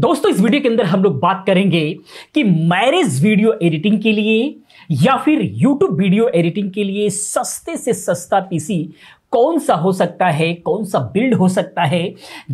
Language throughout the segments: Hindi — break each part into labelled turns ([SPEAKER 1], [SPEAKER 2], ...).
[SPEAKER 1] दोस्तों इस वीडियो के अंदर हम लोग बात करेंगे कि मैरिज वीडियो एडिटिंग के लिए या फिर यूट्यूब वीडियो एडिटिंग के लिए सस्ते से सस्ता पीसी कौन सा हो सकता है कौन सा बिल्ड हो सकता है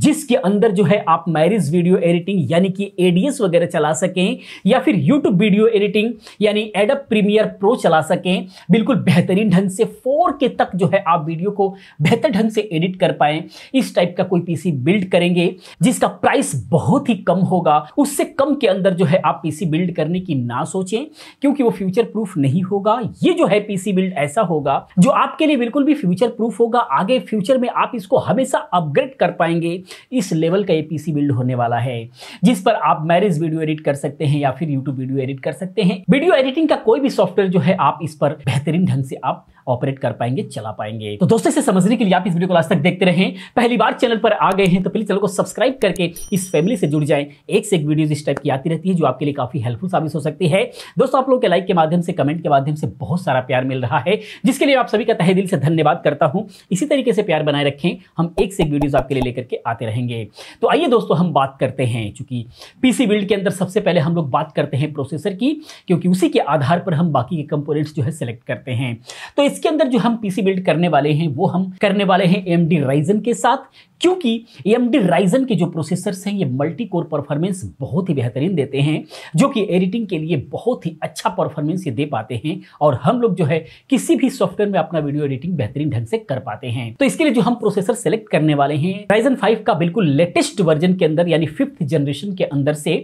[SPEAKER 1] जिसके अंदर जो है आप मैरिज वीडियो एडिटिंग यानी कि एडीएस वगैरह चला सकें या फिर यूट्यूब वीडियो एडिटिंग यानी एडप प्रीमियर प्रो चला सकें बिल्कुल बेहतरीन ढंग से फोर के तक जो है आप वीडियो को बेहतर ढंग से एडिट कर पाए इस टाइप का कोई पीसी बिल्ड करेंगे जिसका प्राइस बहुत ही कम होगा उससे कम के अंदर जो है आप पीसी बिल्ड करने की ना सोचें क्योंकि वो फ्यूचर प्रूफ नहीं होगा ये जो है पीसी बिल्ड ऐसा होगा जो आपके लिए बिल्कुल भी फ्यूचर प्रूफ होगा होगा आगे फ्यूचर में आप इसको हमेशा अपग्रेड कर पाएंगे इस लेवल का ए बिल्ड होने वाला है जिस पर आप मैरिज वीडियो एडिट कर सकते हैं या फिर यूट्यूब वीडियो एडिट कर सकते हैं वीडियो एडिटिंग का कोई भी सॉफ्टवेयर जो है आप इस पर बेहतरीन ढंग से आप ऑपरेट कर पाएंगे चला पाएंगे तो दोस्तों इसे समझने के लिए आप इस वीडियो को आज तक देखते रहे पहली बार चैनल पर आ गए हैं तो प्लीज चैनल को सब्सक्राइब करके इस फैमिली से जुड़ जाए एक से एक वीडियो इस टाइप की आती रहती है जो आपके लिए काफी हेल्पफुल साबित हो सकती है दोस्तों आप लोगों के लाइक के माध्यम से कमेंट के माध्यम से बहुत सारा प्यार मिल रहा है जिसके लिए आप सभी का तहे दिल से धन्यवाद करता हूं इसी तरीके से प्यार बनाए रखें हम एक से एक वीडियो आपके लिए लेकर के आते रहेंगे तो आइए दोस्तों हम बात करते हैं चूंकि पीसी बिल्ड के अंदर सबसे पहले हम लोग बात करते हैं प्रोसेसर की क्योंकि उसी के आधार पर हम बाकी के कंपोनेंट्स जो है सिलेक्ट करते हैं तो इस इसके अंदर जो हम पीसी बिल्ड करने वाले हैं वो हम करने वाले हैं एम डी राइजन के साथ क्योंकि ए एम डी राइजन के जो प्रोसेसर्स हैं ये मल्टी कोर परफॉर्मेंस बहुत ही बेहतरीन देते हैं जो कि एडिटिंग के लिए बहुत ही अच्छा परफॉर्मेंस ये दे पाते हैं और हम लोग जो है किसी भी सॉफ्टवेयर में अपना वीडियो एडिटिंग बेहतरीन ढंग से कर पाते हैं तो इसके लिए जो हम प्रोसेसर सेलेक्ट करने वाले हैं राइजन फाइव का बिल्कुल लेटेस्ट वर्जन के अंदर यानी फिफ्थ जनरेशन के अंदर से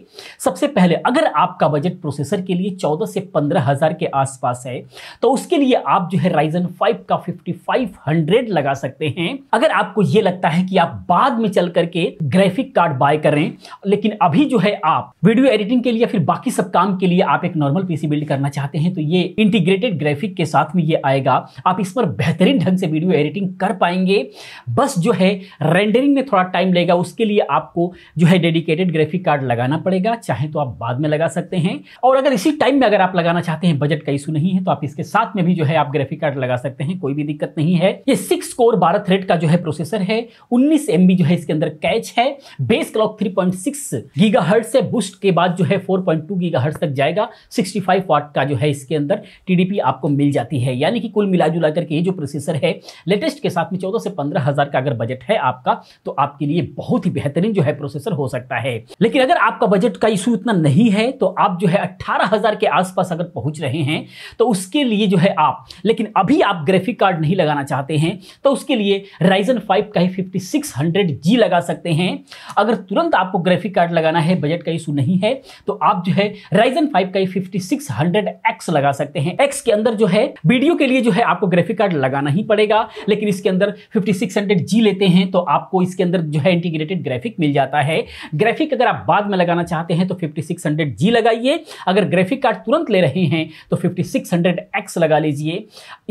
[SPEAKER 1] सबसे पहले अगर आपका बजट प्रोसेसर के लिए चौदह से पंद्रह हजार के आसपास है तो उसके लिए आप जो है राइजन फाइव का फिफ्टी फाइव हंड्रेड लगा सकते हैं अगर आपको ये लगता है कि आप आप बाद में चल करके ग्राफिक कार्ड बाय कर रहे हैं लेकिन अभी जो है आप वीडियो एडिटिंग के लिए फिर बाकी सब काम के लिए आप एक नॉर्मल पीसी बिल्ड करना चाहते हैं तो ये इंटीग्रेटेड ग्राफिक के साथ में ये आएगा आप इस पर बेहतरीन ढंग से वीडियो एडिटिंग कर पाएंगे बस जो है रेंडरिंग में थोड़ा टाइम लगेगा उसके लिए आपको जो है डेडिकेटेड ग्राफिक कार्ड लगाना पड़ेगा चाहे तो आप बाद में लगा सकते हैं और अगर इसी टाइम में अगर आप लगाना चाहते हैं बजट का इशू नहीं है तो आप इसके साथ में भी जो है आप ग्राफिक कार्ड लगा सकते हैं कोई भी दिक्कत नहीं है ये सिक्स कोर बारह थ्रेड का जो है प्रोसेसर है उन्नीस छब्बीस एम जो है इसके अंदर कैच है base clock three point six से बूस्ट के बाद जो है फोर पॉइंट टू तक जाएगा सिक्सटी फाइव वाट का जो है इसके अंदर टी आपको मिल जाती है यानी कि कुल मिला जुला करके ये जो प्रोसेसर है लेटेस्ट के साथ में चौदह से पंद्रह हजार का अगर बजट है आपका तो आपके लिए बहुत ही बेहतरीन जो है प्रोसेसर हो सकता है लेकिन अगर आपका बजट का इशू इतना नहीं है तो आप जो है अट्ठारह हजार के आसपास अगर पहुंच रहे हैं तो उसके लिए जो है आप लेकिन अभी आप ग्राफिक कार्ड नहीं लगाना चाहते हैं तो उसके लिए राइजन फाइव का ही फिफ्टी 600G लगा सकते हैं अगर तुरंत आपको ग्राफिक कार्ड लगाना है बजट का इशू नहीं है तो आप जो है राइजन फाइव का फिफ्टी सिक्स लगा सकते हैं एक्स के अंदर जो है वीडियो के लिए जो है आपको ग्राफिक कार्ड लगाना ही पड़ेगा लेकिन इसके अंदर फिफ्टी सिक्स लेते हैं तो आपको इसके अंदर जो है इंटीग्रेटेड ग्राफिक मिल जाता है ग्राफिक अगर आप बाद में लगाना चाहते हैं तो फिफ्टी सिक्स लगाइए अगर ग्राफिक कार्ड तुरंत ले रहे हैं तो फिफ्टी सिक्स लगा लीजिए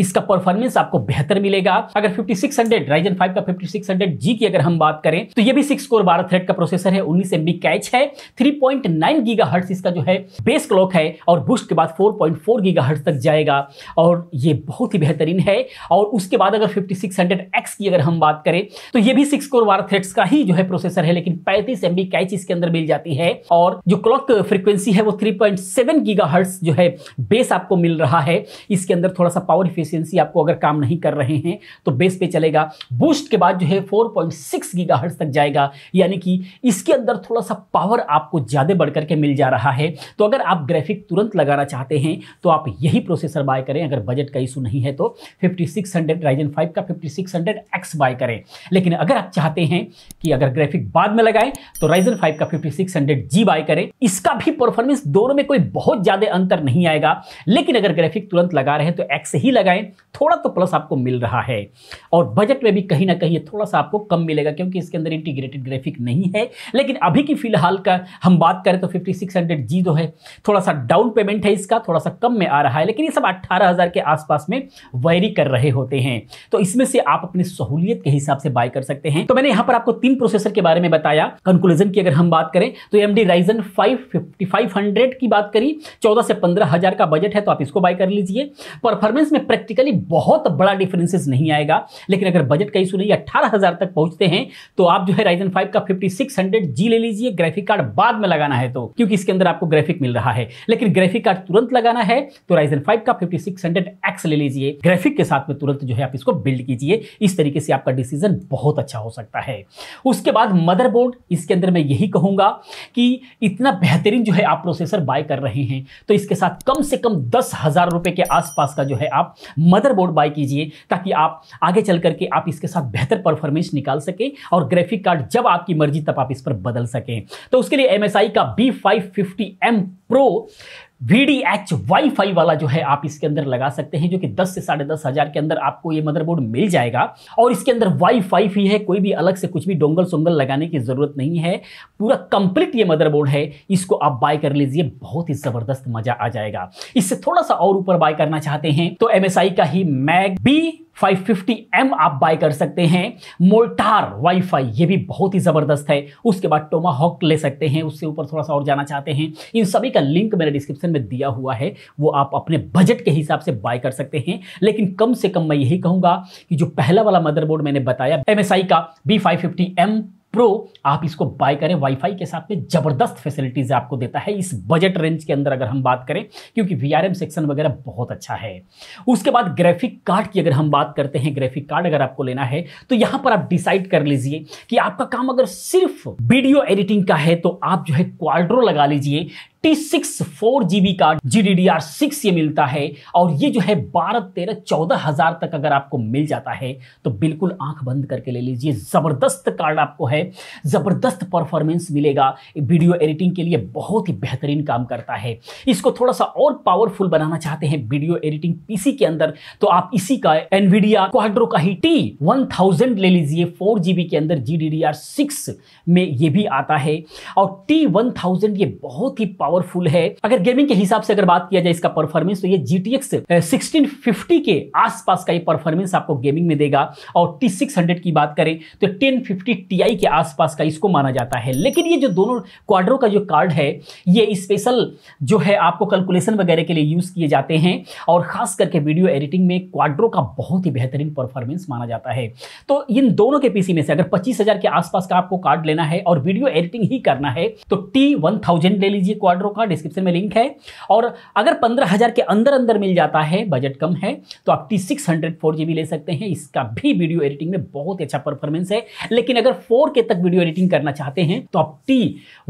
[SPEAKER 1] इसका परफॉर्मेंस आपको बेहतर मिलेगा अगर fifty six hundred Ryzen five का फिफ्टी सिक्स हंड्रेड जी की अगर हम बात करें तो ये भी सिक्स कोर बारह थ्रेड का प्रोसेसर है उन्नीस एम कैच है three point nine gigahertz इसका जो है बेस क्लॉक है और बूस्ट के बाद four point four gigahertz तक जाएगा और ये बहुत ही बेहतरीन है और उसके बाद अगर फिफ्टी सिक्स हंड्रेड एक्स की अगर हम बात करें तो ये भी सिक्स कोर बारह थ्रेड्स का ही जो है प्रोसेसर है लेकिन पैंतीस एम कैच इसके अंदर मिल जाती है और जो क्लॉक फ्रिक्वेंसी है वो three point seven gigahertz जो है बेस आपको मिल रहा है इसके अंदर थोड़ा सा पावर इफिशियंसी आपको अगर काम नहीं कर रहे हैं तो बेस पे चलेगा बूस्ट के बाद जो है फोर 1.6 गीगाहर्ट्ज तक जाएगा यानी कि इसके अंदर थोड़ा सा पावर आपको ज़्यादा बढ़ करके मिल जा रहा है तो अगर आप ग्राफिक तुरंत लगाना चाहते हैं तो आप यही प्रोसेसर बाय करें अगर बजट का इशू नहीं है तो fifty six hundred Ryzen five का fifty six hundred X buy करें लेकिन अगर आप चाहते हैं कि अगर ग्राफिक बाद में लगाएं तो राइजन फाइव का fifty six hundred G buy करें इसका भी परफॉर्मेंस दोनों में कोई बहुत ज़्यादा अंतर नहीं आएगा लेकिन अगर ग्राफिक तुरंत लगा रहे हैं तो एक्स ही लगाएं थोड़ा तो प्लस आपको मिल रहा है और बजट में भी कहीं ना कहीं थोड़ा सा आपको कम मिलेगा क्योंकि इसके अंदर इंटीग्रेटेड ग्राफिक नहीं है लेकिन अभी की फिलहाल का हम बात करें तो फिफ्टी जी जो है थोड़ा सा डाउन पेमेंट है इसका थोड़ा सा कम में आ रहा है लेकिन ये सब अट्ठारह के आसपास में वायरी कर रहे होते हैं तो इसमें से आप अपनी सहूलियत के हिसाब से बाय कर सकते हैं तो मैंने यहां पर आपको तीन प्रोसेसर के बारे में बताया कंक्लूजन की अगर हम बात करें तो एम डी राइजन फाइव की बात करी चौदह से पंद्रह हज़ार का बजट है तो आप इसको बाय कर लीजिए परफॉर्मेंस में प्रैक्टिकली बहुत बड़ा डिफरेंसेस नहीं आएगा लेकिन अगर बजट का इशू नहीं अट्ठारह तक पहुंच पहुंचते हैं तो आप जो है राइजन फाइव का फिफ्टी सिक्स हंड्रेड जी ले लीजिए ग्राफिक कार्ड बाद में लगाना है तो क्योंकि इसके अंदर आपको ग्राफिक मिल रहा है लेकिन ग्राफिक कार्ड तुरंत लगाना है तो राइजन फाइव का फिफ्टी सिक्स हंड्रेड एक्स ले लीजिए ग्राफिक के साथ में तुरंत जो है आप इसको बिल्ड कीजिए इस तरीके से आपका डिसीजन बहुत अच्छा हो सकता है उसके बाद मदरबोर्ड इसके अंदर मैं यही कहूंगा कि इतना बेहतरीन जो है आप प्रोसेसर बाय कर रहे हैं तो इसके साथ कम से कम दस हजार रुपए के आसपास का जो है आप मदरबोर्ड बाय कीजिए ताकि आप आगे चल करके आप इसके साथ बेहतर परफॉर्मेंस निकाल डाल सकें और ग्राफिक कार्ड जब आपकी मर्जी तब आप इस पर बदल सकें तो उसके लिए एम का B five fifty M pro V D H wifi वाला जो है आप इसके अंदर लगा सकते हैं जो कि 10 से साढ़े दस हज़ार के अंदर आपको ये मदरबोर्ड मिल जाएगा और इसके अंदर वाई फाई भी है कोई भी अलग से कुछ भी डोंगल सोंगल लगाने की ज़रूरत नहीं है पूरा कंप्लीट ये मदरबोर्ड है इसको आप बाय कर लीजिए बहुत ही ज़बरदस्त मज़ा आ जाएगा इससे थोड़ा सा और ऊपर बाय करना चाहते हैं तो एम का ही मैग बी 550M आप बाय कर सकते हैं मोल्टार वाईफाई ये भी बहुत ही ज़बरदस्त है उसके बाद टोमाहॉक ले सकते हैं उससे ऊपर थोड़ा सा और जाना चाहते हैं इन सभी का लिंक मैंने डिस्क्रिप्शन में दिया हुआ है वो आप अपने बजट के हिसाब से बाय कर सकते हैं लेकिन कम से कम मैं यही कहूँगा कि जो पहला वाला मदरबोर्ड मैंने बताया एम का बी फाइव प्रो आप इसको बाय करें वाईफाई के साथ में ज़बरदस्त फैसिलिटीज़ आपको देता है इस बजट रेंज के अंदर अगर हम बात करें क्योंकि वीआरएम सेक्शन वगैरह बहुत अच्छा है उसके बाद ग्राफिक कार्ड की अगर हम बात करते हैं ग्राफिक कार्ड अगर आपको लेना है तो यहां पर आप डिसाइड कर लीजिए कि आपका काम अगर सिर्फ वीडियो एडिटिंग का है तो आप जो है क्वाड्रो लगा लीजिए फिफ्टी सिक्स फोर जीबी का G D D R six ये मिलता है और ये जो है बारह तेरह चौदह हजार तक अगर आपको मिल जाता है तो बिल्कुल आंख बंद करके ले लीजिए ज़बरदस्त कार्ड आपको है ज़बरदस्त परफॉर्मेंस मिलेगा वीडियो एडिटिंग के लिए बहुत ही बेहतरीन काम करता है इसको थोड़ा सा और पावरफुल बनाना चाहते हैं वीडियो एडिटिंग पीसी के अंदर तो आप इसी का एनवीडिया क्वाड्रो का ही टी वन ले लीजिए फोर के अंदर G D D R six में ये भी आता है और टी वन ये बहुत ही पावर पावरफुल है अगर गेमिंग के हिसाब से अगर बात किया जाए इसका परफॉर्मेंस तो ये जी टी एक्स के आसपास का ये परफॉर्मेंस आपको गेमिंग में देगा और टी सिक्स की बात करें तो टेन फिफ्टी के आसपास का इसको माना जाता है लेकिन ये जो दोनों क्वाड्रो का जो कार्ड है ये स्पेशल जो है आपको कैलकुलेशन वगैरह के लिए यूज़ किए जाते हैं और खास करके वीडियो एडिटिंग में क्वाड्रो का बहुत ही बेहतरीन परफॉर्मेंस माना जाता है तो इन दोनों के पीसी में से अगर पच्चीस के आसपास का आपको कार्ड लेना है और वीडियो एडिटिंग ही करना है तो टी ले लीजिए क्वाड्रो ऑर्डरों का डिस्क्रिप्शन में लिंक है और अगर पंद्रह हज़ार के अंदर अंदर मिल जाता है बजट कम है तो आप T six hundred four G B ले सकते हैं इसका भी वीडियो एडिटिंग में बहुत अच्छा परफॉर्मेंस है लेकिन अगर फोर के तक वीडियो एडिटिंग करना चाहते हैं तो आप टी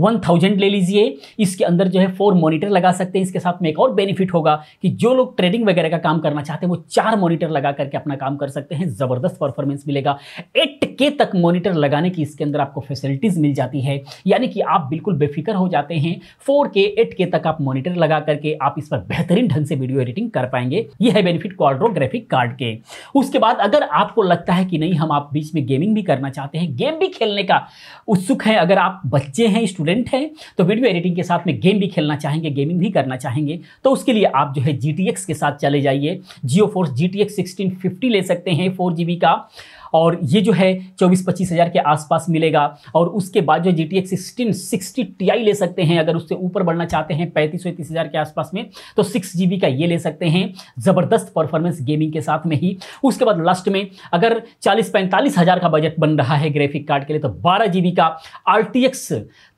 [SPEAKER 1] वन थाउजेंड ले लीजिए इसके अंदर जो है फोर मोनिटर लगा सकते हैं इसके साथ में एक और बेनिफिट होगा कि जो लोग ट्रेडिंग वगैरह का काम करना चाहते हैं वो चार मोनिटर लगा करके अपना काम कर सकते हैं ज़बरदस्त परफॉर्मेंस मिलेगा एट के तक मोनिटर लगाने की इसके अंदर आपको फैसिलिटीज़ मिल जाती है यानी कि आप बिल्कुल बेफिक्र हो जाते हैं फोर के एट के तक आप मॉनिटर लगा करके आप इस पर बेहतरीन ढंग से वीडियो एडिटिंग कर पाएंगे ये है बेनिफिट क्वाड्रो ग्राफिक कार्ड के उसके बाद अगर आपको लगता है कि नहीं हम आप बीच में गेमिंग भी करना चाहते हैं गेम भी खेलने का उत्सुक है अगर आप बच्चे हैं स्टूडेंट हैं तो वीडियो एडिटिंग के साथ में गेम भी खेलना चाहेंगे गेमिंग भी करना चाहेंगे तो उसके लिए आप जो है जी के साथ चले जाइए जियो फोर्स जी टी ले सकते हैं फोर का और ये जो है चौबीस पच्चीस हज़ार के आसपास मिलेगा और उसके बाद जो G T X sixteen sixty T I ले सकते हैं अगर उससे ऊपर बढ़ना चाहते हैं पैंतीस पैंतीस हज़ार के आसपास में तो सिक्स जी बी का ये ले सकते हैं ज़बरदस्त परफॉर्मेंस गेमिंग के साथ में ही उसके बाद लास्ट में अगर चालीस पैंतालीस हज़ार का बजट बन रहा है ग्राफिक कार्ड के लिए तो बारह जी बी का R T X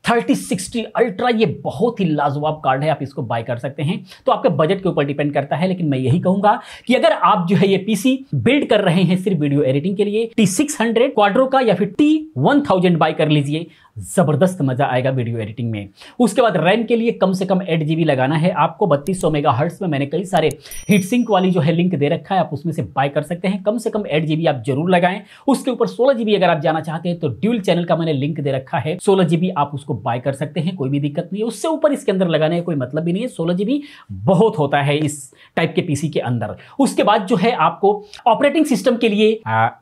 [SPEAKER 1] thirty sixty ultra ये बहुत ही लाजवाब कार्ड है आप इसको बाय कर सकते हैं तो आपके बजट के ऊपर डिपेंड करता है लेकिन मैं यही कहूंगा कि अगर आप जो है ये पीसी बिल्ड कर रहे हैं सिर्फ वीडियो एडिटिंग के लिए टी सिक्स हंड्रेड क्वाड्रो का या फिर टी वन थाउजेंड बाय कर लीजिए ज़बरदस्त मज़ा आएगा वीडियो एडिटिंग में उसके बाद रैम के लिए कम से कम एट जी लगाना है आपको बत्तीस सौ मेगा हर्ट्स में मैंने कई सारे हीट सिंक वाली जो है लिंक दे रखा है आप उसमें से बाय कर सकते हैं कम से कम एट जी आप जरूर लगाएं उसके ऊपर सोलह जीबी अगर आप जाना चाहते हैं तो ड्यूल चैनल का मैंने लिंक दे रखा है सोलह जीबी आप उसको बाय कर सकते हैं कोई भी दिक्कत नहीं है उससे ऊपर इसके अंदर लगाने का कोई मतलब भी नहीं है सोलह जीबी बहुत होता है इस टाइप के पीसी के अंदर उसके बाद जो है आपको ऑपरेटिंग सिस्टम के लिए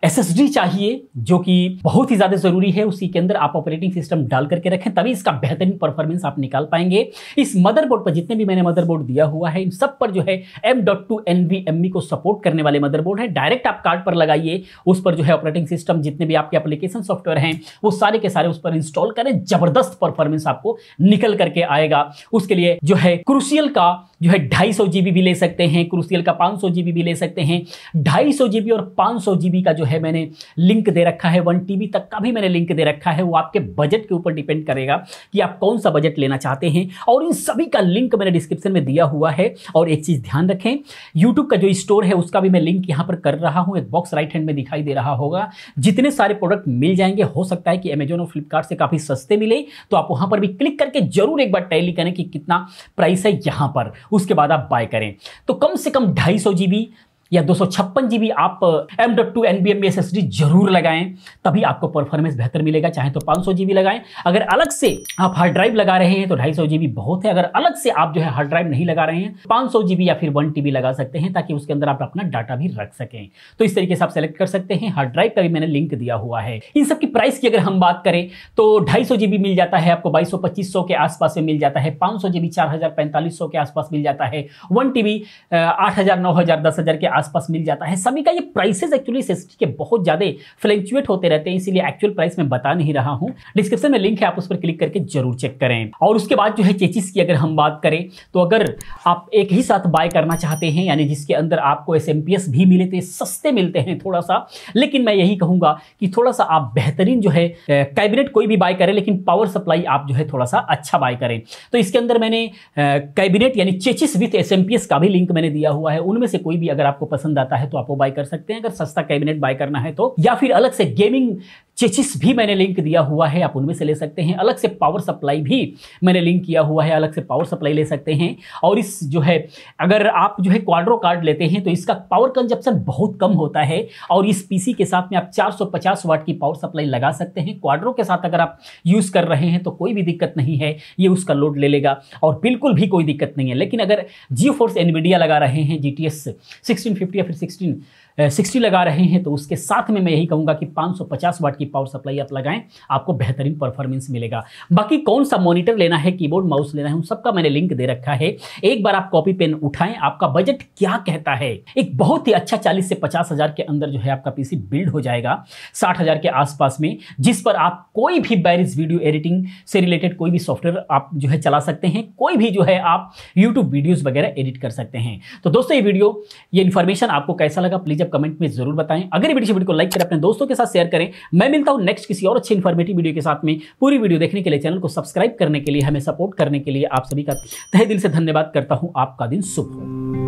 [SPEAKER 1] एस चाहिए जो कि बहुत ही ज़्यादा ज़रूरी है उसी के अंदर आप ऑपरेटिंग सिस्टम सिस्टम डाल करके रखें तभी इसका बेहतरीन परफॉर्मेंस आप निकाल पाएंगे इस मदरबोर्ड पर जितने भी मैंने मदरबोर्ड दिया हुआ है इन सब पर जो है M dot two N V M E को सपोर्ट करने वाले मदरबोर्ड है डायरेक्ट आप कार्ड पर लगाइए उस पर जो है ऑपरेटिंग सिस्टम जितने भी आपके एप्लीकेशन सॉफ्टवेयर हैं वो सारे के सारे उस पर इंस्टॉल करें जबरदस्त परफॉर्मेंस आपको निकल करके आएगा उसके लिए जो है क्रुशियल का जो है ढाई सौ जी भी ले सकते हैं क्रूसियल का पाँच सौ जी भी ले सकते हैं ढाई सौ जी और पाँच सौ जी का जो है मैंने लिंक दे रखा है वन टी तक का भी मैंने लिंक दे रखा है वो आपके बजट के ऊपर डिपेंड करेगा कि आप कौन सा बजट लेना चाहते हैं और इन सभी का लिंक मैंने डिस्क्रिप्शन में दिया हुआ है और एक चीज़ ध्यान रखें यूट्यूब का जो स्टोर है उसका भी मैं लिंक यहाँ पर कर रहा हूँ एक बॉक्स राइट हैंड में दिखाई दे रहा होगा जितने सारे प्रोडक्ट मिल जाएंगे हो सकता है कि अमेजोन और फ्लिपकार्ट से काफ़ी सस्ते मिले तो आप वहाँ पर भी क्लिक करके जरूर एक बार टैली करें कि कितना प्राइस है यहाँ पर उसके बाद आप बाय करें तो कम से कम ढाई सौ जी बी या दो सौ आप M dot two N B M S S D जरूर लगाएं तभी आपको परफॉर्मेंस बेहतर मिलेगा चाहे तो पांच सौ लगाएं अगर अलग से आप हार्ड ड्राइव लगा रहे हैं तो ढाई सौ जीबी बहुत है अगर अलग से आप जो है हार्ड ड्राइव नहीं लगा रहे हैं पांच सौ जीबी या फिर वन टीबी लगा सकते हैं ताकि उसके अंदर आप अपना डाटा भी रख सकें तो इस तरीके से आप सेलेक्ट कर सकते हैं हार्ड ड्राइव का भी मैंने लिंक दिया हुआ है इन सबकी प्राइस की अगर हम बात करें तो ढाई सौ जीबी मिल जाता है आपको बाईस सौ पच्चीस सौ के आसपास में मिल जाता है पांच सौ जीबी चार हजार पैंतालीस सौ के आसपास मिल जाता है वन टीबी आठ हजार नौ हजार दस हजार के आसपास आसपास मिल जाता है सभी का ये प्राइसेस एक्चुअली एस के बहुत ज़्यादा फ्लैक्चुएट होते रहते हैं इसीलिए एक्चुअल प्राइस मैं बता नहीं रहा हूँ डिस्क्रिप्शन में लिंक है आप उस पर क्लिक करके जरूर चेक करें और उसके बाद जो है चेचिस की अगर हम बात करें तो अगर आप एक ही साथ बाय करना चाहते हैं यानी जिसके अंदर आपको एस भी मिले तो सस्ते मिलते हैं थोड़ा सा लेकिन मैं यही कहूंगा कि थोड़ा सा आप बेहतरीन जो है कैबिनेट कोई भी बाय करें लेकिन पावर सप्लाई आप जो है थोड़ा सा अच्छा बाय करें तो इसके अंदर मैंने कैबिनेट यानी चेचिस विथ एस का भी लिंक मैंने दिया हुआ है उनमें से कोई भी अगर आपको आपको पसंद आता है तो आप वो बाय कर सकते हैं अगर सस्ता कैबिनेट बाय करना है तो या फिर अलग से गेमिंग चेचिस भी मैंने लिंक दिया हुआ है आप उनमें से ले सकते हैं अलग से पावर सप्लाई भी मैंने लिंक किया हुआ है अलग से पावर सप्लाई ले सकते हैं और इस जो है अगर आप जो है क्वाड्रो कार्ड लेते हैं तो इसका पावर कंजप्शन बहुत कम होता है और इस पीसी के साथ में आप 450 वाट की पावर सप्लाई लगा सकते हैं क्वाड्रो के साथ अगर आप यूज़ कर रहे हैं तो कोई भी दिक्कत नहीं है ये उसका लोड ले लेगा और बिल्कुल भी कोई दिक्कत नहीं है लेकिन अगर जियो फोर्स एनविडिया लगा रहे हैं जी टी या फिर सिक्सटीन सिक्सटी लगा रहे हैं तो उसके साथ में मैं यही कहूंगा कि 550 वाट की पावर सप्लाई आप लगाएं आपको बेहतरीन परफॉर्मेंस मिलेगा बाकी कौन सा मॉनिटर लेना है कीबोर्ड माउस लेना है उन सबका मैंने लिंक दे रखा है एक बार आप कॉपी पेन उठाएं आपका बजट क्या कहता है एक बहुत ही अच्छा चालीस से पचास हजार के अंदर जो है आपका पीसी बिल्ड हो जाएगा साठ हजार के आसपास में जिस पर आप कोई भी बैरिज वीडियो एडिटिंग से रिलेटेड कोई भी सॉफ्टवेयर आप जो है चला सकते हैं कोई भी जो है आप यूट्यूब वीडियोज वगैरह एडिट कर सकते हैं तो दोस्तों ये वीडियो ये इन्फॉर्मेशन आपको कैसा लगा प्लीज आप कमेंट में जरूर बताएं अगर वीडियो वीडियो को लाइक करें अपने दोस्तों के साथ शेयर करें मैं मिलता हूं नेक्स्ट किसी और अच्छे इन्फॉर्मेटिव वीडियो के साथ में पूरी वीडियो देखने के लिए चैनल को सब्सक्राइब करने के लिए हमें सपोर्ट करने के लिए आप सभी का तहे दिल से धन्यवाद करता हूँ आपका दिन शुभ हो